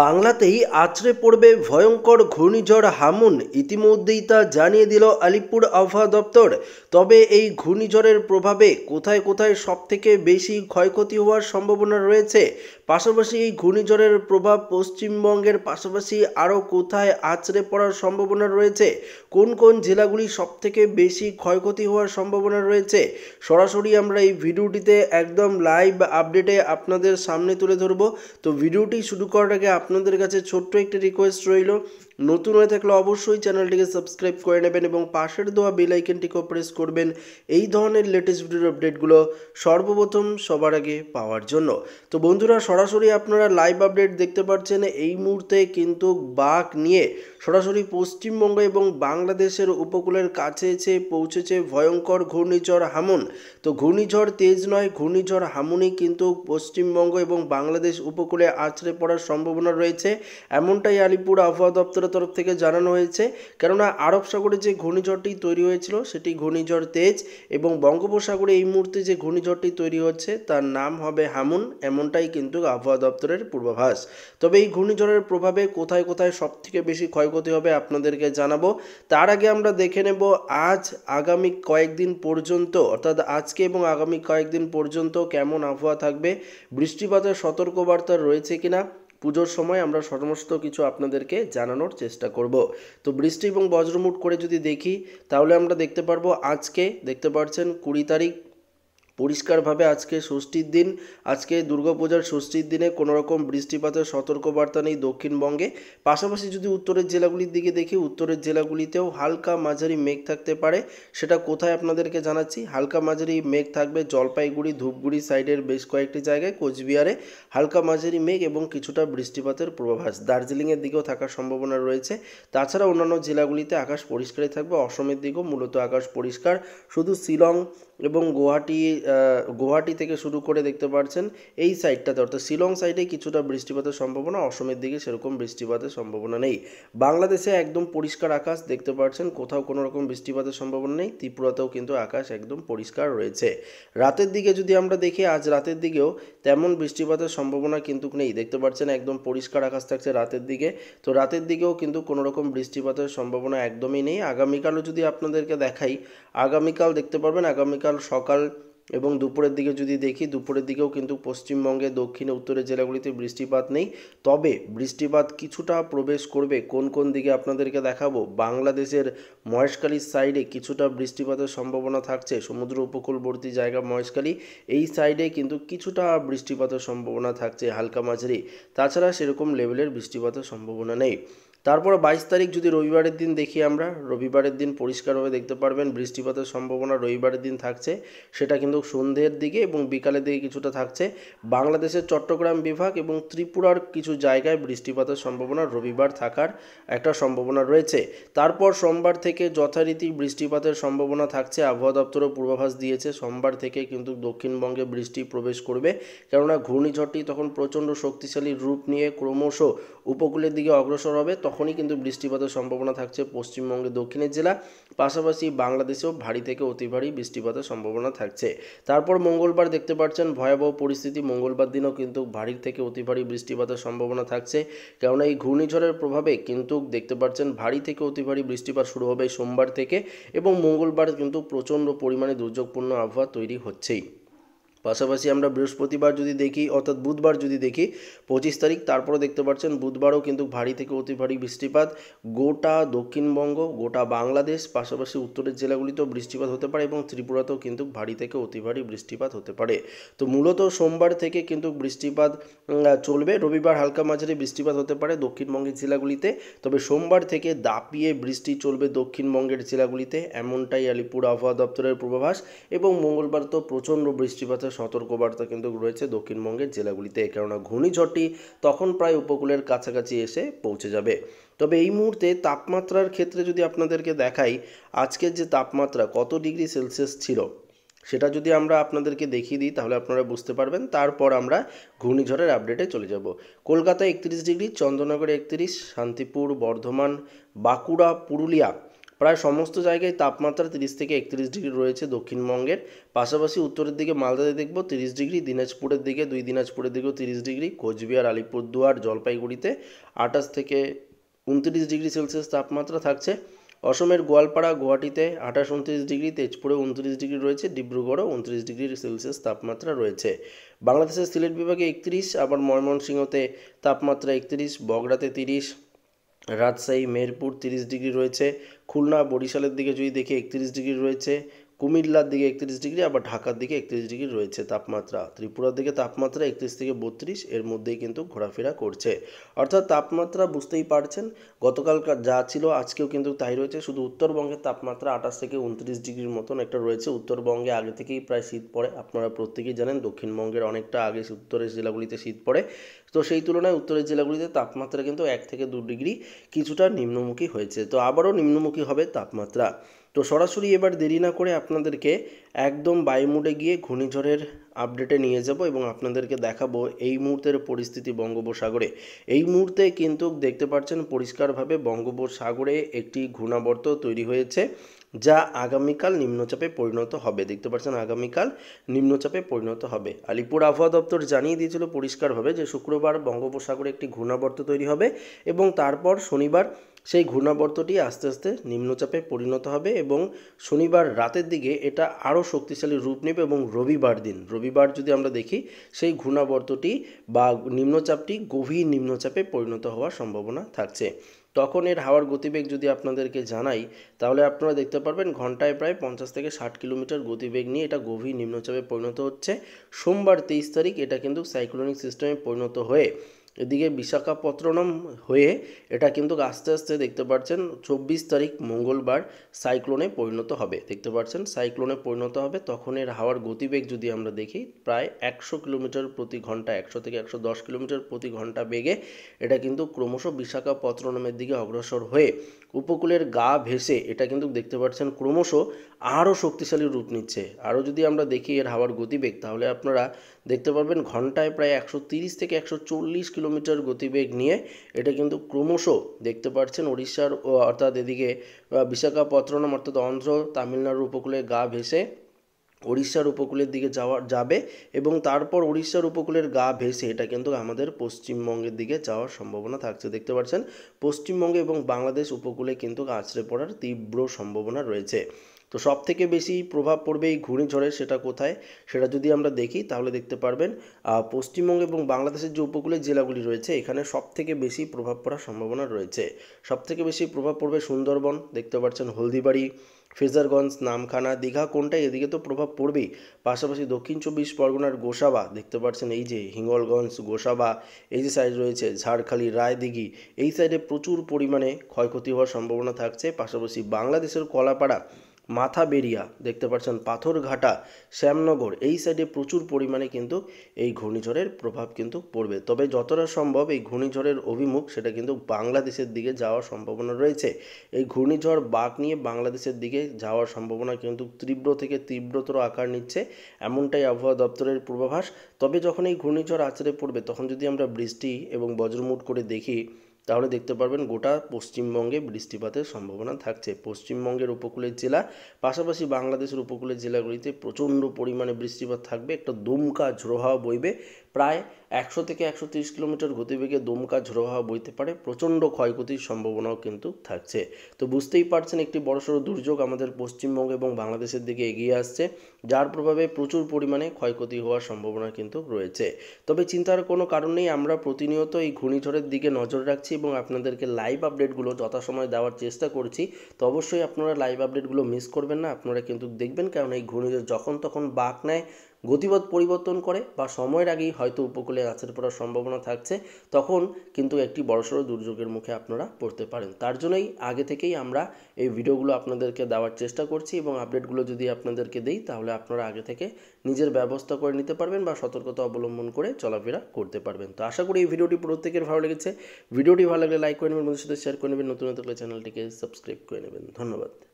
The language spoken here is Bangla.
বাংলাতেই আছড়ে পড়বে ভয়ঙ্কর ঘূর্ণিঝড় হামুন ইতিমধ্যেই তা জানিয়ে দিল আলিপুর আবহাওয়া দপ্তর তবে এই ঘূর্ণিঝড়ের প্রভাবে কোথায় কোথায় সবথেকে বেশি ক্ষয়ক্ষতি হওয়ার সম্ভাবনা রয়েছে পাশাপাশি এই ঘূর্ণিঝড়ের প্রভাব পশ্চিমবঙ্গের পাশাপাশি আরও কোথায় আছড়ে পড়ার সম্ভাবনা রয়েছে কোন কোন জেলাগুলি সবথেকে বেশি ক্ষয়ক্ষতি হওয়ার সম্ভাবনা রয়েছে সরাসরি আমরা এই ভিডিওটিতে একদম লাইভ আপডেটে আপনাদের সামনে তুলে ধরব তো ভিডিওটি শুরু করার আগে আপনাদের কাছে ছোট্ট একটি রিকোয়েস্ট রইল নতুন হয়ে থাকলে অবশ্যই চ্যানেলটিকে সাবস্ক্রাইব করে নেবেন এবং পাশের দেওয়া বেলাইকেনটিকেও প্রেস করবেন এই ধরনের লেটেস্ট ভিডিওর আপডেটগুলো সর্বপ্রথম সবার আগে পাওয়ার জন্য তো বন্ধুরা সরাসরি আপনারা লাইভ আপডেট দেখতে পাচ্ছেন এই মুহূর্তে কিন্তু বাঘ নিয়ে সরাসরি পশ্চিমবঙ্গ এবং বাংলাদেশের উপকূলের কাছে এসে পৌঁছেছে ভয়ঙ্কর ঘূর্ণিঝড় হামুন তো ঘূর্ণিঝড় তেজ নয় ঘূর্ণিঝড় হামুনই কিন্তু পশ্চিমবঙ্গ এবং বাংলাদেশ উপকূলে আছড়ে পড়ার সম্ভাবনা রয়েছে এমনটাই আলিপুর আবহাওয়া দপ্তর দপ্তরের তরফ থেকে জানানো হয়েছে কেননা আরব সাগরে যে ঘূর্ণিঝড়টি তৈরি হয়েছিল সেটি ঘূর্ণিঝড় তেজ এবং বঙ্গোপসাগরে এই মুহূর্তে যে ঘূর্ণিঝড়টি তৈরি হচ্ছে তার নাম হবে হামুন এমনটাই কিন্তু আবহাওয়া দপ্তরের পূর্বাভাস তবে এই ঘূর্ণিঝড়ের প্রভাবে কোথায় কোথায় সব থেকে বেশি ক্ষয়ক্ষতি হবে আপনাদেরকে জানাবো তার আগে আমরা দেখে নেব আজ আগামী কয়েকদিন পর্যন্ত অর্থাৎ আজকে এবং আগামী কয়েকদিন পর্যন্ত কেমন আবহাওয়া থাকবে বৃষ্টিপাতের সতর্কবার্তা রয়েছে কিনা পুজোর সময় আমরা সমস্ত কিছু আপনাদেরকে জানানোর চেষ্টা করব তো বৃষ্টি এবং বজ্রমুট করে যদি দেখি তাহলে আমরা দেখতে পারবো আজকে দেখতে পাচ্ছেন কুড়ি তারিখ পরিষ্কারভাবে আজকে ষষ্ঠীর দিন আজকে দুর্গাপূজার ষষ্ঠীর দিনে কোনোরকম বৃষ্টিপাতের সতর্কবার্তা নেই দক্ষিণবঙ্গে পাশাপাশি যদি উত্তরের জেলাগুলির দিকে দেখি উত্তরের জেলাগুলিতেও হালকা মাঝারি মেঘ থাকতে পারে সেটা কোথায় আপনাদেরকে জানাচ্ছি হালকা মাঝারি মেঘ থাকবে জলপাইগুড়ি ধূপগুড়ি সাইডের বেশ কয়েকটি জায়গায় কোচবিহারে হালকা মাঝারি মেঘ এবং কিছুটা বৃষ্টিপাতের পূর্বাভাস দার্জিলিংয়ের দিকেও থাকার সম্ভাবনা রয়েছে তাছাড়া অন্যান্য জেলাগুলিতে আকাশ পরিষ্কারই থাকবে অসমের দিকেও মূলত আকাশ পরিষ্কার শুধু শিলং এবং গুয়াহাটি গুয়াহাটি থেকে শুরু করে দেখতে পাচ্ছেন এই সাইডটাতে অর্থাৎ শিলং সাইডে কিছুটা বৃষ্টিপাতের সম্ভাবনা অসমের দিকে সেরকম বৃষ্টিপাতের সম্ভাবনা নেই বাংলাদেশে একদম পরিষ্কার আকাশ দেখতে পাচ্ছেন কোথাও কোনো রকম বৃষ্টিপাতের সম্ভাবনা নেই ত্রিপুরাতেও কিন্তু আকাশ একদম পরিষ্কার রয়েছে রাতের দিকে যদি আমরা দেখি আজ রাতের দিকেও তেমন বৃষ্টিপাতের সম্ভাবনা কিন্তু নেই দেখতে পাচ্ছেন একদম পরিষ্কার আকাশ থাকছে রাতের দিকে তো রাতের দিকেও কিন্তু কোনো রকম বৃষ্টিপাতের সম্ভাবনা একদমই নেই আগামীকালও যদি আপনাদেরকে দেখাই আগামীকাল দেখতে পারবেন আগামীকাল কাল সকাল এবং দুপুরের দিকে যদি দেখি দুপুরের দিকেও কিন্তু পশ্চিমবঙ্গে দক্ষিণ উত্তরের জেলাগুলিতে বৃষ্টিপাত নেই তবে বৃষ্টিপাত কিছুটা প্রবেশ করবে কোন কোন দিকে আপনাদেরকে দেখাবো বাংলাদেশের মহেশকালীর সাইডে কিছুটা বৃষ্টিপাতের সম্ভাবনা থাকছে সমুদ্র উপকূলবর্তী জায়গা মহেশকালী এই সাইডে কিন্তু কিছুটা বৃষ্টিপাতের সম্ভাবনা থাকছে হালকা মাঝারি তাছাড়া সেরকম লেভেলের বৃষ্টিপাতের সম্ভাবনা নেই তারপর বাইশ তারিখ যদি রবিবারের দিন দেখি আমরা রবিবারের দিন পরিষ্কারভাবে দেখতে পারবেন বৃষ্টিপাতের সম্ভাবনা রবিবারের দিন থাকছে সেটা কিন্তু সন্ধ্যের দিকে এবং বিকালের দিকে কিছুটা থাকছে বাংলাদেশের চট্টগ্রাম বিভাগ এবং ত্রিপুরার কিছু জায়গায় বৃষ্টিপাতের সম্ভাবনা রবিবার থাকার একটা সম্ভাবনা রয়েছে তারপর সোমবার থেকে যথারীতি বৃষ্টিপাতের সম্ভাবনা থাকছে আবহাওয়া দপ্তরও পূর্বাভাস দিয়েছে সোমবার থেকে কিন্তু দক্ষিণবঙ্গে বৃষ্টি প্রবেশ করবে কেননা ঘূর্ণিঝড়টি তখন প্রচণ্ড শক্তিশালী রূপ নিয়ে ক্রমশ উপকূলের দিকে অগ্রসর হবে তখন তখনই কিন্তু বৃষ্টিপাতের সম্ভাবনা থাকছে পশ্চিমবঙ্গে দক্ষিণের জেলা পাশাপাশি বাংলাদেশেও ভারী থেকে অতি ভারী বৃষ্টিপাতের সম্ভাবনা থাকছে তারপর মঙ্গলবার দেখতে পাচ্ছেন ভয়াবহ পরিস্থিতি মঙ্গলবার দিনও কিন্তু ভারী থেকে অতি ভারী বৃষ্টিপাতের সম্ভাবনা থাকছে কেননা এই ঘূর্ণিঝড়ের প্রভাবে কিন্তু দেখতে পাচ্ছেন ভারী থেকে অতি ভারী বৃষ্টিপাত শুরু হবে সোমবার থেকে এবং মঙ্গলবার কিন্তু প্রচণ্ড পরিমাণে দুর্যোগপূর্ণ আবহাওয়া তৈরি হচ্ছেই পাশাপাশি আমরা বৃহস্পতিবার যদি দেখি অর্থাৎ বুধবার যদি দেখি পঁচিশ তারিখ তারপরে দেখতে পাচ্ছেন বুধবারও কিন্তু ভারী থেকে অতি ভারী বৃষ্টিপাত গোটা দক্ষিণবঙ্গ গোটা বাংলাদেশ পাশাপাশি উত্তরের জেলাগুলিতেও বৃষ্টিপাত হতে পারে এবং ত্রিপুরাতেও কিন্তু ভারী থেকে অতি ভারী বৃষ্টিপাত হতে পারে তো মূলত সোমবার থেকে কিন্তু বৃষ্টিপাত চলবে রবিবার হালকা মাঝারি বৃষ্টিপাত হতে পারে দক্ষিণবঙ্গের জেলাগুলিতে তবে সোমবার থেকে দাপিয়ে বৃষ্টি চলবে দক্ষিণবঙ্গের জেলাগুলিতে এমনটাই আলিপুর আবহাওয়া দপ্তরের পূর্বাভাস এবং মঙ্গলবার তো প্রচণ্ড বৃষ্টিপাতের সতর্কবার্তা কিন্তু রয়েছে দক্ষিণবঙ্গের জেলাগুলিতে কেননা ঘূর্ণিঝড়টি তখন প্রায় উপকূলের কাছাকাছি এসে পৌঁছে যাবে তবে এই মুহূর্তে তাপমাত্রার ক্ষেত্রে যদি আপনাদেরকে দেখাই আজকের যে তাপমাত্রা কত ডিগ্রি সেলসিয়াস ছিল সেটা যদি আমরা আপনাদেরকে দেখিয়ে দিই তাহলে আপনারা বুঝতে পারবেন তারপর আমরা ঘূর্ণিঝড়ের আপডেটে চলে যাব কলকাতা একত্রিশ ডিগ্রি চন্দ্রনগরে একত্রিশ শান্তিপুর বর্ধমান বাঁকুড়া পুরুলিয়া প্রায় সমস্ত জায়গায় তাপমাত্রা তিরিশ থেকে একত্রিশ ডিগ্রি রয়েছে দক্ষিণবঙ্গের পাশাপাশি উত্তরের দিকে মালদাতে দেখব তিরিশ ডিগ্রি দিনাজপুরের দিকে দুই দিনাজপুরের দিকেও তিরিশ ডিগ্রি কোচবিহার আলিপুরদুয়ার জলপাইগুড়িতে আঠাশ থেকে উনত্রিশ ডিগ্রি সেলসিয়াস তাপমাত্রা থাকছে অসমের গোয়ালপাড়া গুয়াহাটিতে আঠাশ উনত্রিশ ডিগ্রি তেজপুরে উনত্রিশ ডিগ্রি রয়েছে ডিব্রুগড়ও উনত্রিশ ডিগ্রি সেলসিয়াস তাপমাত্রা রয়েছে বাংলাদেশের সিলেট বিভাগে একত্রিশ আবার ময়মনসিংহতে তাপমাত্রা একত্রিশ বগড়াতে তিরিশ রাজশাহী মেহেরপুর তিরিশ ডিগ্রি রয়েছে খুলনা বরিশালের দিকে যদি দেখি একত্রিশ ডিগ্রি রয়েছে কুমিল্লার দিকে একত্রিশ ডিগ্রি আবার ঢাকার দিকে একত্রিশ ডিগ্রি রয়েছে তাপমাত্রা ত্রিপুরার দিকে তাপমাত্রা একত্রিশ থেকে বত্রিশ এর মধ্যেই কিন্তু ঘোরাফেরা করছে অর্থাৎ তাপমাত্রা বুঝতেই পারছেন গতকাল যা ছিল আজকেও কিন্তু তাই রয়েছে শুধু উত্তরবঙ্গের তাপমাত্রা আঠাশ থেকে উনত্রিশ ডিগ্রির মতন একটা রয়েছে উত্তরবঙ্গে আগে থেকেই প্রায় শীত পড়ে আপনারা প্রত্যেকেই জানেন দক্ষিণবঙ্গের অনেকটা আগে উত্তরের জেলাগুলিতে শীত পড়ে তো সেই তুলনায় উত্তরের জেলাগুলিতে তাপমাত্রা কিন্তু এক থেকে দু ডিগ্রি কিছুটা নিম্নমুখী হয়েছে তো আবারও নিম্নমুখী হবে তাপমাত্রা তো সরাসরি এবার দেরি না করে আপনাদেরকে একদম বায়ুমুডে গিয়ে ঘূর্ণিঝড়ের আপডেটে নিয়ে যাব এবং আপনাদেরকে দেখাবো এই মুহূর্তের পরিস্থিতি বঙ্গোপসাগরে এই মুহূর্তে কিন্তু দেখতে পাচ্ছেন পরিষ্কারভাবে বঙ্গোপসাগরে একটি ঘূর্ণাবর্ত তৈরি হয়েছে যা আগামীকাল নিম্নচাপে পরিণত হবে দেখতে পাচ্ছেন আগামীকাল নিম্নচাপে পরিণত হবে আলিপুর আবহাওয়া দপ্তর জানিয়ে দিয়েছিল পরিষ্কারভাবে যে শুক্রবার বঙ্গোপসাগরে একটি ঘূর্ণাবর্ত তৈরি হবে এবং তারপর শনিবার সেই ঘূর্ণাবর্তটি আস্তে আস্তে নিম্নচাপে পরিণত হবে এবং শনিবার রাতের দিকে এটা আরও শক্তিশালী রূপ নেবে এবং রবিবার দিন রবিবার যদি আমরা দেখি সেই ঘূর্ণাবর্তটি বা নিম্নচাপটি গভীর নিম্নচাপে পরিণত হওয়ার সম্ভাবনা থাকছে তখন এর হাওয়ার গতিবেগ যদি আপনাদেরকে জানাই তাহলে আপনারা দেখতে পারবেন ঘন্টায় প্রায় পঞ্চাশ থেকে ষাট কিলোমিটার গতিবেগ নিয়ে এটা গভীর নিম্নচাপে পরিণত হচ্ছে সোমবার তেইশ তারিখ এটা কিন্তু সাইক্লোনিক সিস্টেমে পরিণত হয়ে এদিকে বিশাখাপত্তনম হয়ে এটা কিন্তু আস্তে আস্তে দেখতে পাচ্ছেন চব্বিশ তারিখ মঙ্গলবার সাইক্লোনে পরিণত হবে দেখতে পাচ্ছেন সাইক্লোনে পরিণত হবে তখন এর হাওয়ার গতিবেগ যদি আমরা দেখি প্রায় একশো কিলোমিটার প্রতি ঘন্টা একশো থেকে একশো দশ কিলোমিটার প্রতি ঘন্টা বেগে এটা কিন্তু ক্রমশ বিশাখাপত্তনমের দিকে অগ্রসর হয়ে উপকূলের গা ভেসে এটা কিন্তু দেখতে পাচ্ছেন ক্রমশ আরও শক্তিশালী রূপ নিচ্ছে আরও যদি আমরা দেখি এর হাওয়ার গতিবেগ তাহলে আপনারা দেখতে পারবেন ঘন্টায় প্রায় একশো থেকে একশো কিলোমিটার গতিবেগ নিয়ে এটা কিন্তু ক্রমশ দেখতে পাচ্ছেন ওড়িশার অর্থাৎ এদিকে বিশাখাপত্তনম অর্থাৎ অন্ধ্র তামিলনাড়ুর উপকূলে গা ভেসে ওড়িশার উপকূলের দিকে যাওয়া যাবে এবং তারপর উড়িষ্যার উপকূলের গা ভেসে এটা কিন্তু আমাদের পশ্চিমবঙ্গের দিকে যাওয়ার সম্ভাবনা থাকছে দেখতে পাচ্ছেন পশ্চিমবঙ্গে এবং বাংলাদেশ উপকূলে কিন্তু আছড়ে পড়ার তীব্র সম্ভাবনা রয়েছে তো সব থেকে বেশি প্রভাব পড়বে এই ঘূর্ণিঝড়ের সেটা কোথায় সেটা যদি আমরা দেখি তাহলে দেখতে পারবেন পশ্চিমবঙ্গ এবং বাংলাদেশের যে উপকূলের জেলাগুলি রয়েছে এখানে সব থেকে বেশি প্রভাব পড়ার সম্ভাবনা রয়েছে সব থেকে বেশি প্রভাব পড়বে সুন্দরবন দেখতে পাচ্ছেন হলদিবাড়ি ফেজারগঞ্জ নামখানা দীঘা কোনটা এদিকে তো প্রভাব পড়বেই পাশাপাশি দক্ষিণ চব্বিশ পরগনার গোসাবা দেখতে পাচ্ছেন এই যে হিঙ্গলগঞ্জ গোসাবা এই যে সাইড রয়েছে ঝাড়খালি রায়দিঘি এই সাইডে প্রচুর পরিমাণে ক্ষয়ক্ষতি হওয়ার সম্ভাবনা থাকছে পাশাপাশি বাংলাদেশের কলাপাড়া মাথাবেরিয়া দেখতে পাচ্ছেন পাথরঘাটা শ্যামনগর এই সাইডে প্রচুর পরিমাণে কিন্তু এই ঘূর্ণিঝড়ের প্রভাব কিন্তু পড়বে তবে যতটা সম্ভব এই ঘূর্ণিঝড়ের অভিমুখ সেটা কিন্তু বাংলাদেশের দিকে যাওয়ার সম্ভাবনা রয়েছে এই ঘূর্ণিঝড় বাঘ নিয়ে বাংলাদেশের দিকে যাওয়ার সম্ভাবনা কিন্তু তীব্র থেকে তীব্রতর আকার নিচ্ছে এমনটাই আবহাওয়া দপ্তরের পূর্বাভাস তবে যখন এই ঘূর্ণিঝড় আছড়ে পড়বে তখন যদি আমরা বৃষ্টি এবং বজ্রমুট করে দেখি তাহলে দেখতে পারবেন গোটা পশ্চিমবঙ্গে বৃষ্টিপাতের সম্ভাবনা থাকছে পশ্চিমবঙ্গের উপকূলের জেলা পাশাপাশি বাংলাদেশের উপকূলের জেলাগুলিতে প্রচণ্ড পরিমাণে বৃষ্টিপাত থাকবে একটা দমকা ঝোড়োহাওয়া বইবে প্রায় একশো থেকে একশো তিরিশ কিলোমিটার গতিবেগে দমকা ঝোড়োহাওয়া বইতে পারে প্রচণ্ড ক্ষয়ক্ষতির সম্ভাবনাও কিন্তু থাকছে তো বুঝতেই পারছেন একটি বড়সড় দুর্যোগ আমাদের পশ্চিমবঙ্গ এবং বাংলাদেশের দিকে এগিয়ে আসছে যার প্রভাবে প্রচুর পরিমাণে ক্ষয়ক্ষতি হওয়ার সম্ভাবনা কিন্তু রয়েছে তবে চিন্তার কোনো কারণ নেই আমরা প্রতিনিয়ত এই ঘূর্ণিঝড়ের দিকে নজর রাখছি এবং আপনাদেরকে লাইভ আপডেটগুলো যথাসময় দেওয়ার চেষ্টা করছি তো অবশ্যই আপনারা লাইভ আপডেটগুলো মিস করবেন না আপনারা কিন্তু দেখবেন কারণ এই ঘূর্ণিঝড় যখন তখন বাঁক নেয় গতিবোধ পরিবর্তন করে বা সময়ের আগেই হয়তো উপকূলে আছড়ে পড়ার সম্ভাবনা থাকছে তখন কিন্তু একটি বড়সড় দুর্যোগের মুখে আপনারা পড়তে পারেন তার জন্যই আগে থেকেই আমরা এই ভিডিওগুলো আপনাদেরকে দেওয়ার চেষ্টা করছি এবং আপডেটগুলো যদি আপনাদেরকে দিই তাহলে আপনারা আগে থেকে নিজের ব্যবস্থা করে নিতে পারবেন বা সতর্কতা অবলম্বন করে চলাফেরা করতে পারবেন তো আশা করি এই ভিডিওটি প্রত্যেকের ভালো লেগেছে ভিডিওটি ভালো লাগলে লাইক করে নেবেন বন্ধুদের সাথে শেয়ার করে নেবেন নতুন নতুন চ্যানেলটিকে সাবস্ক্রাইব করে নেবেন ধন্যবাদ